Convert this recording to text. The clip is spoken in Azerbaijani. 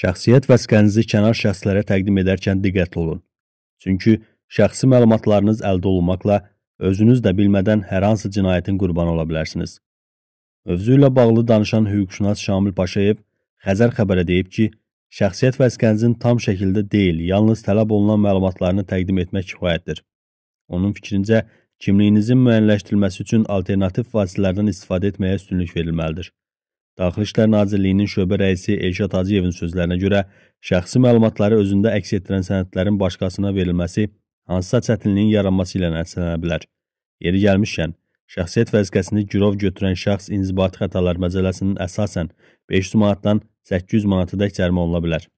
Şəxsiyyət vəsiqənizi kənar şəxslərə təqdim edərkən diqqətli olun. Çünki şəxsi məlumatlarınız əldə olunmaqla özünüz də bilmədən hər hansı cinayətin qurbanı ola bilərsiniz. Mövzu ilə bağlı danışan hüquqşünas Şamil Paşayev Xəzər xəbərə deyib ki, şəxsiyyət vəsiqənizin tam şəkildə deyil, yalnız tələb olunan məlumatlarını təqdim etmək kifayətdir. Onun fikrincə, kimliyinizin müəyyənləşdirilməsi üçün alternativ vasitələrdən istifadə etməyə üstünlük verilməlidir. Daxili İşlər Nazirliyinin şöbə rəisi Elşad Hacıyevin sözlərinə görə, şəxsi məlumatları özündə əks etdirən sənədlərin başqasına verilməsi hansısa çətinliyin yaranması ilə nəticələnə bilər. Yeri gəlmişkən, şəxsiyyət vəzifəsini girov götürən şəxs inzibati xətalar məcəlləsinin əsasən 500 manatdan 800 manatadək cərimə oluna bilər.